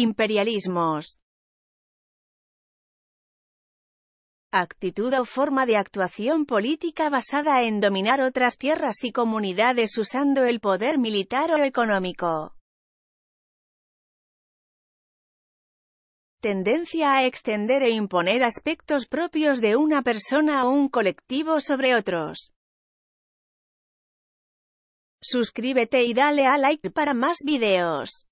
Imperialismos. Actitud o forma de actuación política basada en dominar otras tierras y comunidades usando el poder militar o económico. Tendencia a extender e imponer aspectos propios de una persona o un colectivo sobre otros. Suscríbete y dale a like para más videos.